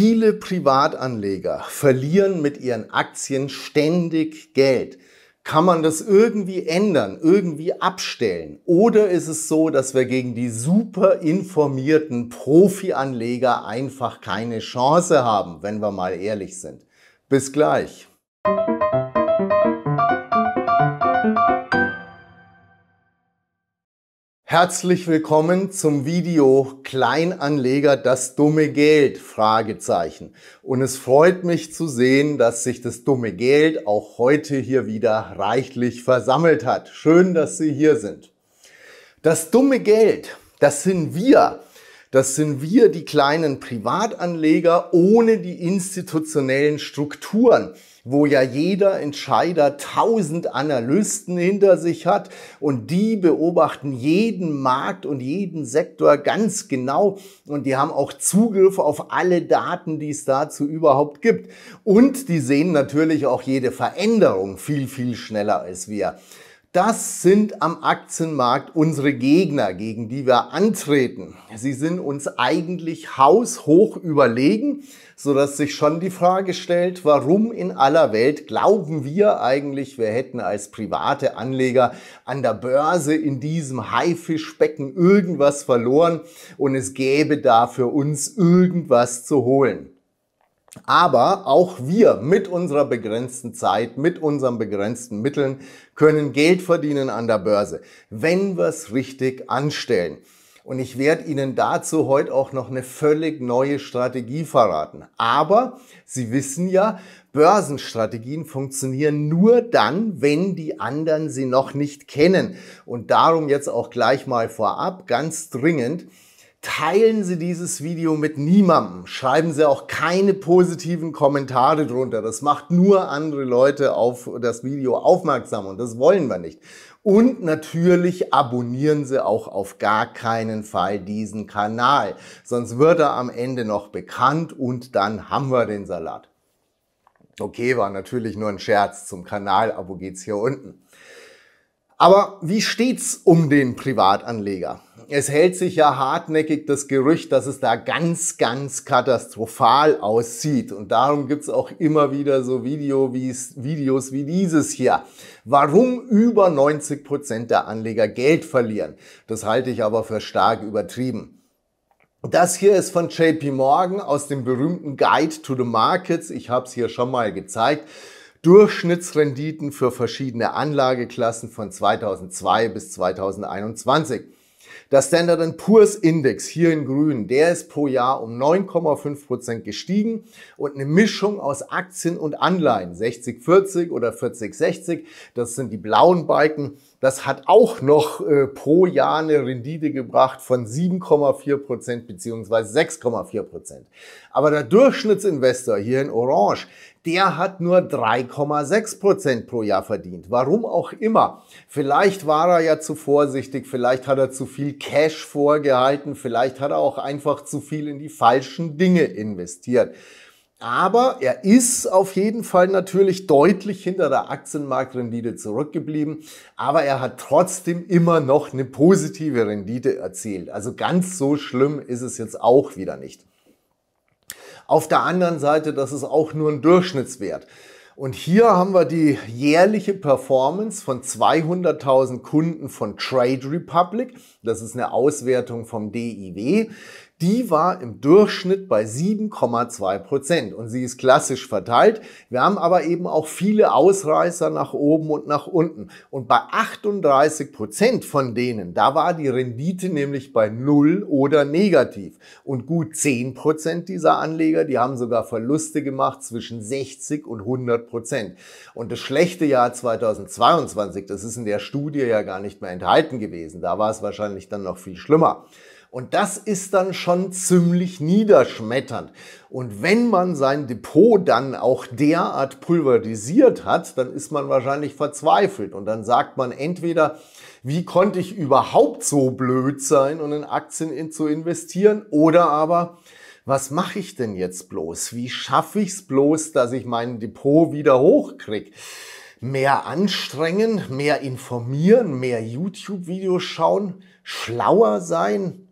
Viele Privatanleger verlieren mit ihren Aktien ständig Geld. Kann man das irgendwie ändern, irgendwie abstellen? Oder ist es so, dass wir gegen die super informierten Profi-Anleger einfach keine Chance haben, wenn wir mal ehrlich sind? Bis gleich. Herzlich willkommen zum Video Kleinanleger das dumme Geld Fragezeichen. Und es freut mich zu sehen, dass sich das dumme Geld auch heute hier wieder reichlich versammelt hat. Schön, dass Sie hier sind. Das dumme Geld, das sind wir, das sind wir, die kleinen Privatanleger, ohne die institutionellen Strukturen wo ja jeder Entscheider tausend Analysten hinter sich hat und die beobachten jeden Markt und jeden Sektor ganz genau und die haben auch Zugriff auf alle Daten, die es dazu überhaupt gibt. Und die sehen natürlich auch jede Veränderung viel, viel schneller als wir. Das sind am Aktienmarkt unsere Gegner, gegen die wir antreten. Sie sind uns eigentlich haushoch überlegen, sodass sich schon die Frage stellt, warum in aller Welt glauben wir eigentlich, wir hätten als private Anleger an der Börse in diesem Haifischbecken irgendwas verloren und es gäbe da für uns irgendwas zu holen. Aber auch wir mit unserer begrenzten Zeit, mit unseren begrenzten Mitteln können Geld verdienen an der Börse, wenn wir es richtig anstellen. Und ich werde Ihnen dazu heute auch noch eine völlig neue Strategie verraten. Aber Sie wissen ja, Börsenstrategien funktionieren nur dann, wenn die anderen sie noch nicht kennen. Und darum jetzt auch gleich mal vorab ganz dringend Teilen Sie dieses Video mit niemandem. Schreiben Sie auch keine positiven Kommentare drunter. Das macht nur andere Leute auf das Video aufmerksam und das wollen wir nicht. Und natürlich abonnieren Sie auch auf gar keinen Fall diesen Kanal. Sonst wird er am Ende noch bekannt und dann haben wir den Salat. Okay, war natürlich nur ein Scherz. Zum Kanal-Abo geht's hier unten. Aber wie steht's um den Privatanleger? es hält sich ja hartnäckig das Gerücht, dass es da ganz, ganz katastrophal aussieht. Und darum gibt's auch immer wieder so Video Videos wie dieses hier. Warum über 90% Prozent der Anleger Geld verlieren? Das halte ich aber für stark übertrieben. Das hier ist von JP Morgan aus dem berühmten Guide to the Markets. Ich habe es hier schon mal gezeigt. Durchschnittsrenditen für verschiedene Anlageklassen von 2002 bis 2021. Das Standard Poor's Index hier in grün, der ist pro Jahr um 9,5% Prozent gestiegen und eine Mischung aus Aktien und Anleihen, 60-40 oder 40-60, das sind die blauen Balken, das hat auch noch äh, pro Jahr eine Rendite gebracht von 7,4% Prozent beziehungsweise 6,4%. Prozent. Aber der Durchschnittsinvestor hier in Orange, der hat nur 3,6 Prozent pro Jahr verdient. Warum auch immer. Vielleicht war er ja zu vorsichtig, vielleicht hat er zu viel Cash vorgehalten, vielleicht hat er auch einfach zu viel in die falschen Dinge investiert. Aber er ist auf jeden Fall natürlich deutlich hinter der Aktienmarktrendite zurückgeblieben. Aber er hat trotzdem immer noch eine positive Rendite erzielt. Also ganz so schlimm ist es jetzt auch wieder nicht. Auf der anderen Seite, das ist auch nur ein Durchschnittswert. Und hier haben wir die jährliche Performance von 200.000 Kunden von Trade Republic. Das ist eine Auswertung vom DIW die war im Durchschnitt bei 7,2 Prozent und sie ist klassisch verteilt. Wir haben aber eben auch viele Ausreißer nach oben und nach unten. Und bei 38 Prozent von denen, da war die Rendite nämlich bei null oder negativ. Und gut 10 Prozent dieser Anleger, die haben sogar Verluste gemacht zwischen 60 und 100 Prozent. Und das schlechte Jahr 2022, das ist in der Studie ja gar nicht mehr enthalten gewesen. Da war es wahrscheinlich dann noch viel schlimmer. Und das ist dann schon ziemlich niederschmetternd. Und wenn man sein Depot dann auch derart pulverisiert hat, dann ist man wahrscheinlich verzweifelt. Und dann sagt man entweder, wie konnte ich überhaupt so blöd sein und in Aktien zu investieren? Oder aber, was mache ich denn jetzt bloß? Wie schaffe ich es bloß, dass ich mein Depot wieder hochkriege? Mehr anstrengen, mehr informieren, mehr YouTube-Videos schauen, schlauer sein,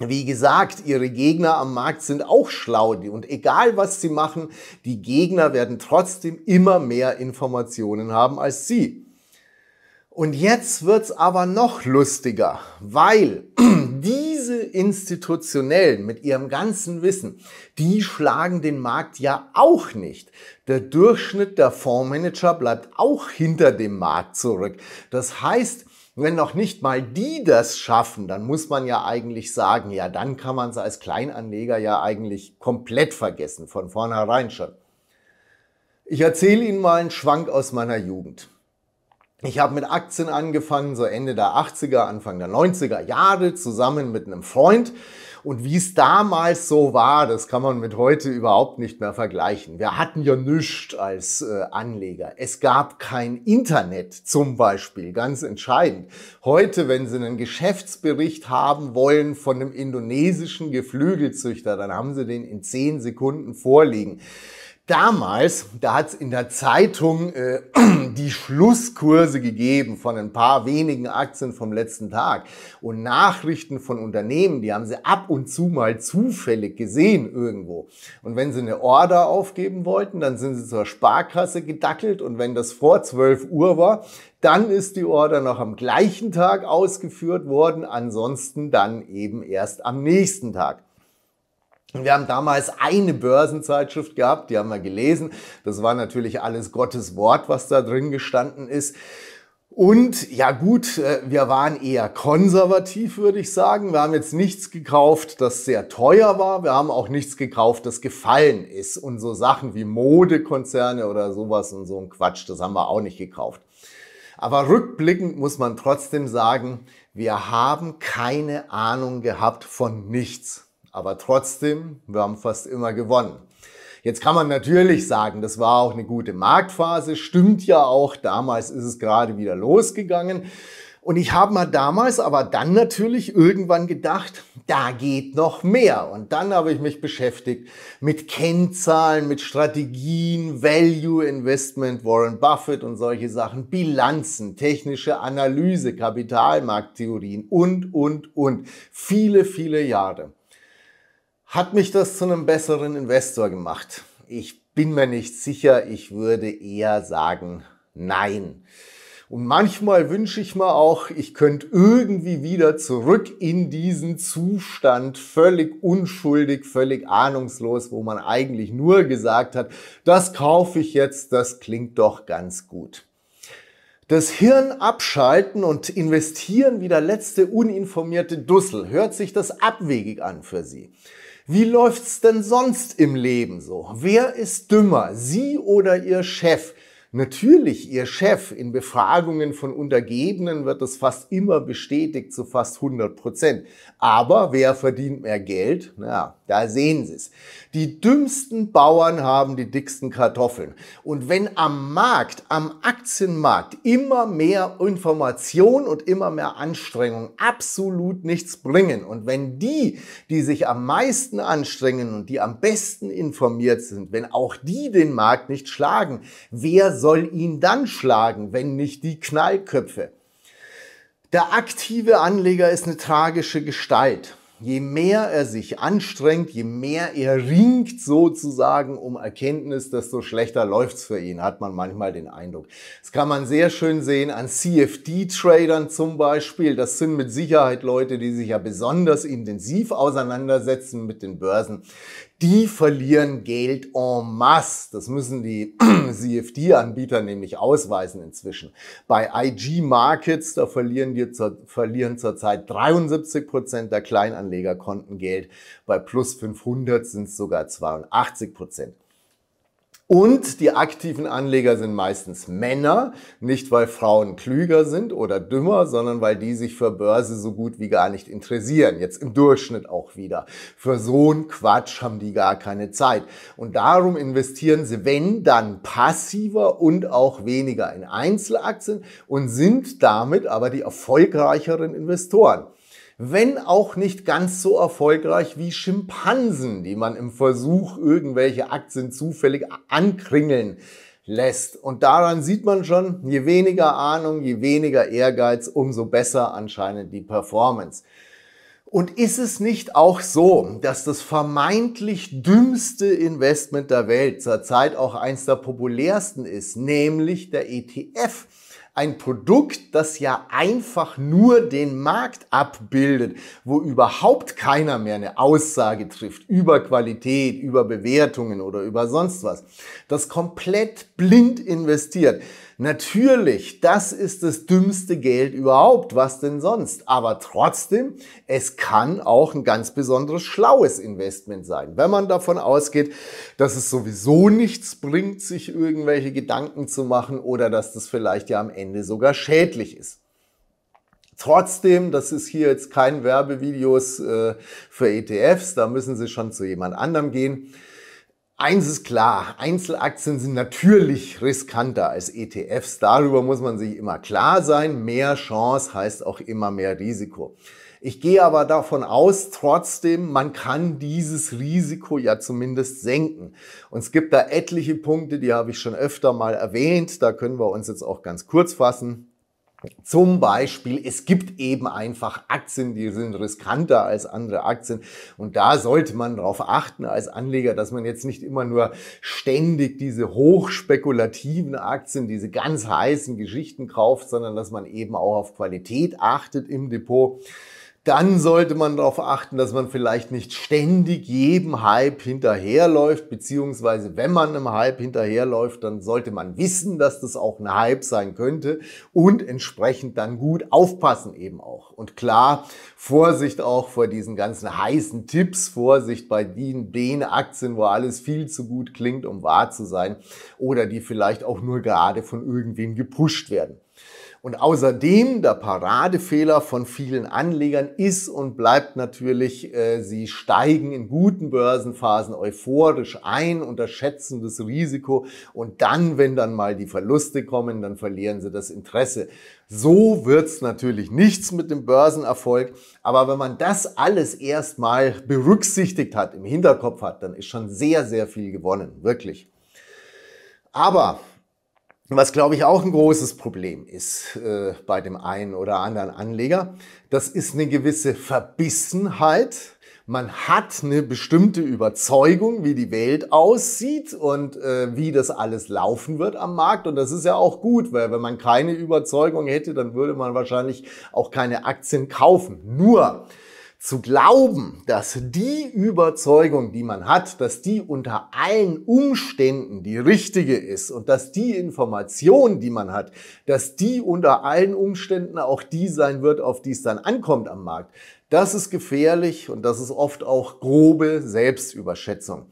wie gesagt, ihre Gegner am Markt sind auch schlau und egal was sie machen, die Gegner werden trotzdem immer mehr Informationen haben als sie. Und jetzt wird's aber noch lustiger, weil diese Institutionellen mit ihrem ganzen Wissen, die schlagen den Markt ja auch nicht. Der Durchschnitt der Fondsmanager bleibt auch hinter dem Markt zurück. Das heißt, wenn noch nicht mal die das schaffen, dann muss man ja eigentlich sagen, ja, dann kann man es als Kleinanleger ja eigentlich komplett vergessen, von vornherein schon. Ich erzähle Ihnen mal einen Schwank aus meiner Jugend. Ich habe mit Aktien angefangen, so Ende der 80er, Anfang der 90er Jahre, zusammen mit einem Freund. Und wie es damals so war, das kann man mit heute überhaupt nicht mehr vergleichen. Wir hatten ja nichts als äh, Anleger. Es gab kein Internet zum Beispiel, ganz entscheidend. Heute, wenn Sie einen Geschäftsbericht haben wollen von einem indonesischen Geflügelzüchter, dann haben Sie den in 10 Sekunden vorliegen. Damals, da hat es in der Zeitung äh, die Schlusskurse gegeben von ein paar wenigen Aktien vom letzten Tag und Nachrichten von Unternehmen, die haben sie ab und zu mal zufällig gesehen irgendwo. Und wenn sie eine Order aufgeben wollten, dann sind sie zur Sparkasse gedackelt und wenn das vor 12 Uhr war, dann ist die Order noch am gleichen Tag ausgeführt worden, ansonsten dann eben erst am nächsten Tag. Und wir haben damals eine Börsenzeitschrift gehabt, die haben wir gelesen. Das war natürlich alles Gottes Wort, was da drin gestanden ist. Und ja gut, äh, wir waren eher konservativ, würde ich sagen. Wir haben jetzt nichts gekauft, das sehr teuer war. Wir haben auch nichts gekauft, das gefallen ist. Und so Sachen wie Modekonzerne oder sowas und so ein Quatsch, das haben wir auch nicht gekauft. Aber rückblickend muss man trotzdem sagen, wir haben keine Ahnung gehabt von nichts. Aber trotzdem, wir haben fast immer gewonnen. Jetzt kann man natürlich sagen, das war auch eine gute Marktphase, stimmt ja auch, damals ist es gerade wieder losgegangen. Und ich habe mal damals, aber dann natürlich irgendwann gedacht, da geht noch mehr. Und dann habe ich mich beschäftigt mit Kennzahlen, mit Strategien, Value Investment, Warren Buffett und solche Sachen, Bilanzen, technische Analyse, Kapitalmarkttheorien und, und, und. Viele, viele Jahre. Hat mich das zu einem besseren Investor gemacht? Ich bin mir nicht sicher, ich würde eher sagen, nein. Und manchmal wünsche ich mir auch, ich könnte irgendwie wieder zurück in diesen Zustand, völlig unschuldig, völlig ahnungslos, wo man eigentlich nur gesagt hat, das kaufe ich jetzt, das klingt doch ganz gut. Das Hirn abschalten und investieren wie der letzte uninformierte Dussel. Hört sich das abwegig an für Sie? Wie läuft's denn sonst im Leben so? Wer ist dümmer, Sie oder Ihr Chef? Natürlich, Ihr Chef. In Befragungen von Untergebenen wird das fast immer bestätigt zu fast 100 Prozent. Aber wer verdient mehr Geld? Naja, da sehen Sie es. Die dümmsten Bauern haben die dicksten Kartoffeln. Und wenn am Markt, am Aktienmarkt immer mehr Information und immer mehr Anstrengung absolut nichts bringen und wenn die, die sich am meisten anstrengen und die am besten informiert sind, wenn auch die den Markt nicht schlagen, wer soll ihn dann schlagen, wenn nicht die Knallköpfe? Der aktive Anleger ist eine tragische Gestalt je mehr er sich anstrengt, je mehr er ringt sozusagen um Erkenntnis, desto schlechter läuft's für ihn, hat man manchmal den Eindruck. Das kann man sehr schön sehen an CFD-Tradern zum Beispiel. Das sind mit Sicherheit Leute, die sich ja besonders intensiv auseinandersetzen mit den Börsen die verlieren Geld en masse. Das müssen die CFD-Anbieter nämlich ausweisen inzwischen. Bei IG Markets, da verlieren, die zur, verlieren zurzeit 73 der Kleinanlegerkonten Geld. Bei plus 500 sind es sogar 82 und die aktiven Anleger sind meistens Männer, nicht weil Frauen klüger sind oder dümmer, sondern weil die sich für Börse so gut wie gar nicht interessieren. Jetzt im Durchschnitt auch wieder. Für so einen Quatsch haben die gar keine Zeit. Und darum investieren sie, wenn dann passiver und auch weniger in Einzelaktien und sind damit aber die erfolgreicheren Investoren wenn auch nicht ganz so erfolgreich wie Schimpansen, die man im Versuch, irgendwelche Aktien zufällig ankringeln lässt. Und daran sieht man schon, je weniger Ahnung, je weniger Ehrgeiz, umso besser anscheinend die Performance. Und ist es nicht auch so, dass das vermeintlich dümmste Investment der Welt zurzeit auch eins der populärsten ist, nämlich der ETF? ein Produkt, das ja einfach nur den Markt abbildet, wo überhaupt keiner mehr eine Aussage trifft über Qualität, über Bewertungen oder über sonst was, das komplett blind investiert. Natürlich, das ist das dümmste Geld überhaupt, was denn sonst. Aber trotzdem, es kann auch ein ganz besonderes schlaues Investment sein, wenn man davon ausgeht, dass es sowieso nichts bringt, sich irgendwelche Gedanken zu machen oder dass das vielleicht ja am Ende sogar schädlich ist. Trotzdem, das ist hier jetzt kein Werbevideos äh, für ETFs, da müssen Sie schon zu jemand anderem gehen. Eins ist klar, Einzelaktien sind natürlich riskanter als ETFs. Darüber muss man sich immer klar sein. Mehr Chance heißt auch immer mehr Risiko. Ich gehe aber davon aus, trotzdem, man kann dieses Risiko ja zumindest senken. Und es gibt da etliche Punkte, die habe ich schon öfter mal erwähnt. Da können wir uns jetzt auch ganz kurz fassen. Zum Beispiel, es gibt eben einfach Aktien, die sind riskanter als andere Aktien. Und da sollte man darauf achten als Anleger, dass man jetzt nicht immer nur ständig diese hochspekulativen Aktien, diese ganz heißen Geschichten kauft, sondern dass man eben auch auf Qualität achtet im Depot dann sollte man darauf achten, dass man vielleicht nicht ständig jedem Hype hinterherläuft, beziehungsweise wenn man einem Hype hinterherläuft, dann sollte man wissen, dass das auch ein Hype sein könnte und entsprechend dann gut aufpassen eben auch. Und klar, Vorsicht auch vor diesen ganzen heißen Tipps, Vorsicht bei den, den Aktien, wo alles viel zu gut klingt, um wahr zu sein oder die vielleicht auch nur gerade von irgendwem gepusht werden. Und außerdem der Paradefehler von vielen Anlegern ist und bleibt natürlich, äh, sie steigen in guten Börsenphasen euphorisch ein, unterschätzen das Risiko und dann, wenn dann mal die Verluste kommen, dann verlieren sie das Interesse. So wird's natürlich nichts mit dem Börsenerfolg, aber wenn man das alles erstmal berücksichtigt hat, im Hinterkopf hat, dann ist schon sehr, sehr viel gewonnen, wirklich. Aber was, glaube ich, auch ein großes Problem ist äh, bei dem einen oder anderen Anleger, das ist eine gewisse Verbissenheit. Man hat eine bestimmte Überzeugung, wie die Welt aussieht und äh, wie das alles laufen wird am Markt. Und das ist ja auch gut, weil wenn man keine Überzeugung hätte, dann würde man wahrscheinlich auch keine Aktien kaufen. Nur, zu glauben, dass die Überzeugung, die man hat, dass die unter allen Umständen die richtige ist und dass die Information, die man hat, dass die unter allen Umständen auch die sein wird, auf die es dann ankommt am Markt, das ist gefährlich und das ist oft auch grobe Selbstüberschätzung.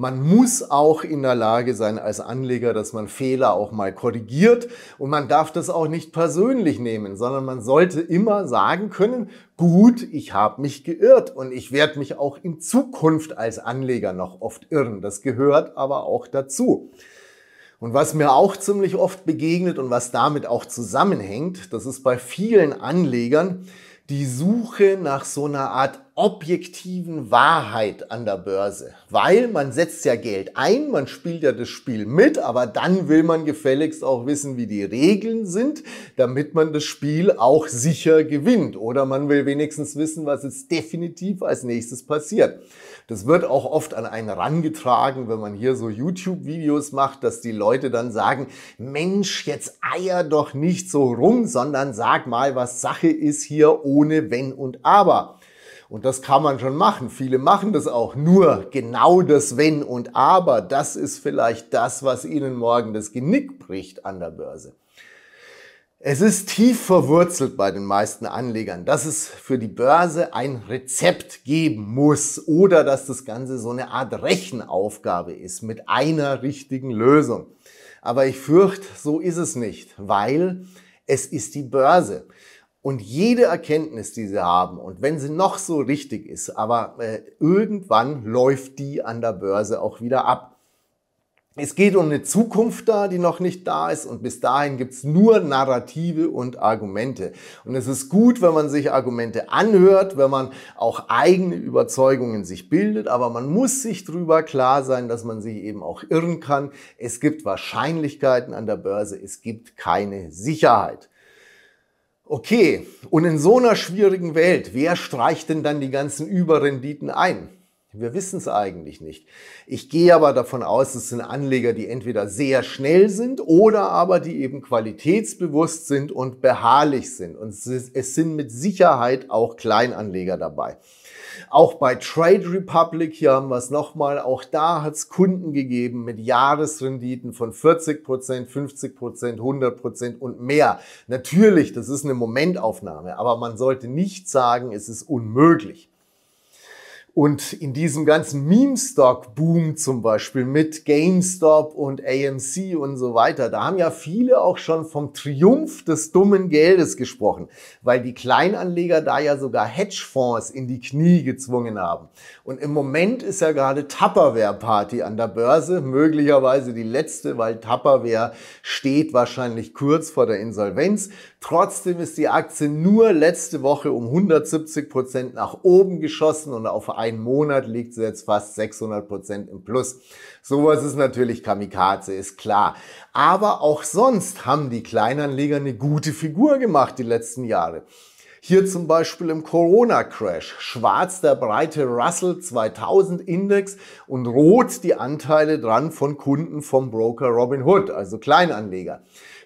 Man muss auch in der Lage sein als Anleger, dass man Fehler auch mal korrigiert und man darf das auch nicht persönlich nehmen, sondern man sollte immer sagen können, gut, ich habe mich geirrt und ich werde mich auch in Zukunft als Anleger noch oft irren. Das gehört aber auch dazu. Und was mir auch ziemlich oft begegnet und was damit auch zusammenhängt, das ist bei vielen Anlegern die Suche nach so einer Art objektiven Wahrheit an der Börse, weil man setzt ja Geld ein, man spielt ja das Spiel mit, aber dann will man gefälligst auch wissen, wie die Regeln sind, damit man das Spiel auch sicher gewinnt oder man will wenigstens wissen, was jetzt definitiv als nächstes passiert. Das wird auch oft an einen rangetragen, wenn man hier so YouTube-Videos macht, dass die Leute dann sagen, Mensch, jetzt eier doch nicht so rum, sondern sag mal, was Sache ist hier ohne Wenn und Aber. Und das kann man schon machen. Viele machen das auch. Nur genau das Wenn und Aber, das ist vielleicht das, was Ihnen morgen das Genick bricht an der Börse. Es ist tief verwurzelt bei den meisten Anlegern, dass es für die Börse ein Rezept geben muss oder dass das Ganze so eine Art Rechenaufgabe ist mit einer richtigen Lösung. Aber ich fürchte, so ist es nicht, weil es ist die Börse. Und jede Erkenntnis, die sie haben, und wenn sie noch so richtig ist, aber äh, irgendwann läuft die an der Börse auch wieder ab. Es geht um eine Zukunft da, die noch nicht da ist und bis dahin gibt's nur Narrative und Argumente. Und es ist gut, wenn man sich Argumente anhört, wenn man auch eigene Überzeugungen sich bildet, aber man muss sich drüber klar sein, dass man sich eben auch irren kann. Es gibt Wahrscheinlichkeiten an der Börse, es gibt keine Sicherheit. Okay, und in so einer schwierigen Welt, wer streicht denn dann die ganzen Überrenditen ein? Wir wissen es eigentlich nicht. Ich gehe aber davon aus, es sind Anleger, die entweder sehr schnell sind oder aber die eben qualitätsbewusst sind und beharrlich sind. Und es sind mit Sicherheit auch Kleinanleger dabei. Auch bei Trade Republic, hier haben wir es nochmal, auch da hat es Kunden gegeben mit Jahresrenditen von 40 50 100 und mehr. Natürlich, das ist eine Momentaufnahme, aber man sollte nicht sagen, es ist unmöglich. Und in diesem ganzen Meme-Stock-Boom zum Beispiel mit GameStop und AMC und so weiter, da haben ja viele auch schon vom Triumph des dummen Geldes gesprochen, weil die Kleinanleger da ja sogar Hedgefonds in die Knie gezwungen haben. Und im Moment ist ja gerade Tupperware-Party an der Börse, möglicherweise die letzte, weil Tupperware steht wahrscheinlich kurz vor der Insolvenz. Trotzdem ist die Aktie nur letzte Woche um 170 Prozent nach oben geschossen und auf einen Monat liegt sie jetzt fast 600 Prozent im Plus. Sowas ist natürlich Kamikaze, ist klar. Aber auch sonst haben die Kleinanleger eine gute Figur gemacht die letzten Jahre. Hier zum Beispiel im Corona-Crash. Schwarz der breite Russell 2000 Index und rot die Anteile dran von Kunden vom Broker Robinhood, also Kleinanleger.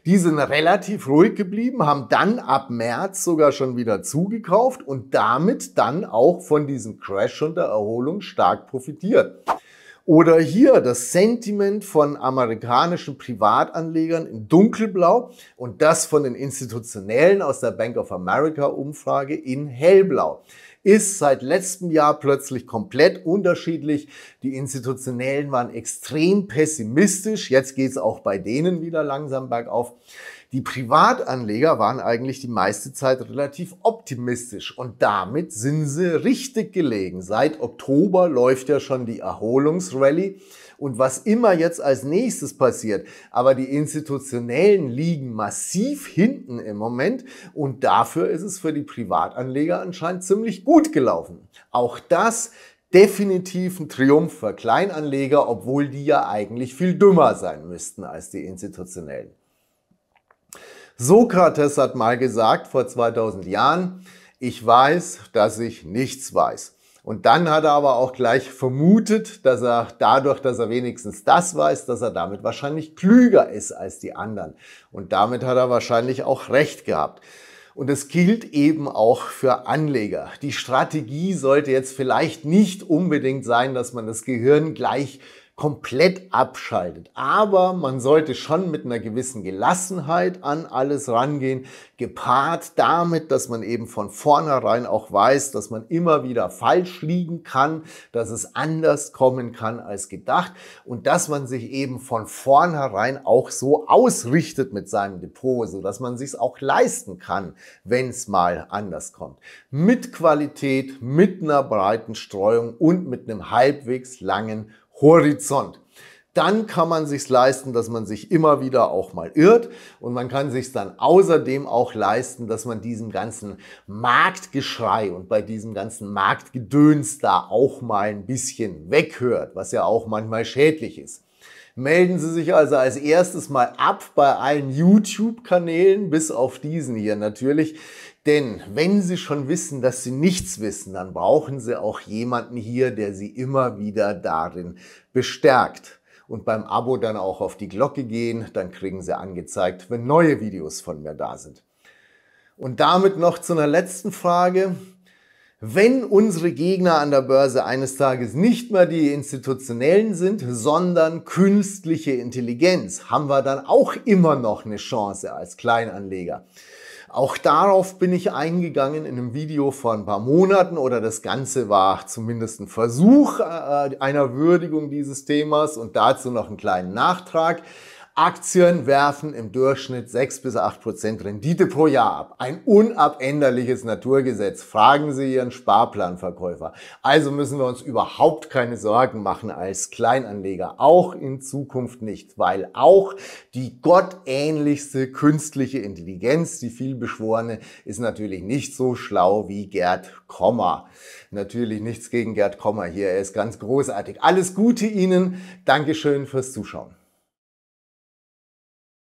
Die sind relativ ruhig geblieben, haben dann ab März sogar schon wieder zugekauft und damit dann auch von diesem Crash und der Erholung stark profitiert. Oder hier das Sentiment von amerikanischen Privatanlegern in dunkelblau und das von den institutionellen aus der Bank of America Umfrage in hellblau ist seit letztem Jahr plötzlich komplett unterschiedlich. Die Institutionellen waren extrem pessimistisch. Jetzt geht es auch bei denen wieder langsam bergauf. Die Privatanleger waren eigentlich die meiste Zeit relativ optimistisch und damit sind sie richtig gelegen. Seit Oktober läuft ja schon die Erholungsrallye und was immer jetzt als nächstes passiert. Aber die institutionellen liegen massiv hinten im Moment und dafür ist es für die Privatanleger anscheinend ziemlich gut gelaufen. Auch das definitiv ein Triumph für Kleinanleger, obwohl die ja eigentlich viel dümmer sein müssten als die institutionellen. Sokrates hat mal gesagt vor 2000 Jahren, ich weiß, dass ich nichts weiß. Und dann hat er aber auch gleich vermutet, dass er dadurch, dass er wenigstens das weiß, dass er damit wahrscheinlich klüger ist als die anderen. Und damit hat er wahrscheinlich auch recht gehabt. Und es gilt eben auch für Anleger. Die Strategie sollte jetzt vielleicht nicht unbedingt sein, dass man das Gehirn gleich komplett abschaltet. Aber man sollte schon mit einer gewissen Gelassenheit an alles rangehen, gepaart damit, dass man eben von vornherein auch weiß, dass man immer wieder falsch liegen kann, dass es anders kommen kann als gedacht und dass man sich eben von vornherein auch so ausrichtet mit seinem Depot, so dass man sich auch leisten kann, wenn es mal anders kommt. Mit Qualität, mit einer breiten Streuung und mit einem halbwegs langen Horizont. Dann kann man sich leisten, dass man sich immer wieder auch mal irrt und man kann sich dann außerdem auch leisten, dass man diesem ganzen Marktgeschrei und bei diesem ganzen Marktgedöns da auch mal ein bisschen weghört, was ja auch manchmal schädlich ist. Melden Sie sich also als erstes mal ab bei allen YouTube-Kanälen, bis auf diesen hier natürlich. Denn wenn Sie schon wissen, dass Sie nichts wissen, dann brauchen Sie auch jemanden hier, der Sie immer wieder darin bestärkt. Und beim Abo dann auch auf die Glocke gehen, dann kriegen Sie angezeigt, wenn neue Videos von mir da sind. Und damit noch zu einer letzten Frage wenn unsere Gegner an der Börse eines Tages nicht mehr die institutionellen sind, sondern künstliche Intelligenz, haben wir dann auch immer noch eine Chance als Kleinanleger. Auch darauf bin ich eingegangen in einem Video vor ein paar Monaten oder das Ganze war zumindest ein Versuch äh, einer Würdigung dieses Themas und dazu noch einen kleinen Nachtrag. Aktien werfen im Durchschnitt 6 bis 8 Prozent Rendite pro Jahr ab. Ein unabänderliches Naturgesetz. Fragen Sie Ihren Sparplanverkäufer. Also müssen wir uns überhaupt keine Sorgen machen als Kleinanleger. Auch in Zukunft nicht, weil auch die gottähnlichste künstliche Intelligenz, die vielbeschworene, ist natürlich nicht so schlau wie Gerd Komma. Natürlich nichts gegen Gerd Komma hier. Er ist ganz großartig. Alles Gute Ihnen. Dankeschön fürs Zuschauen.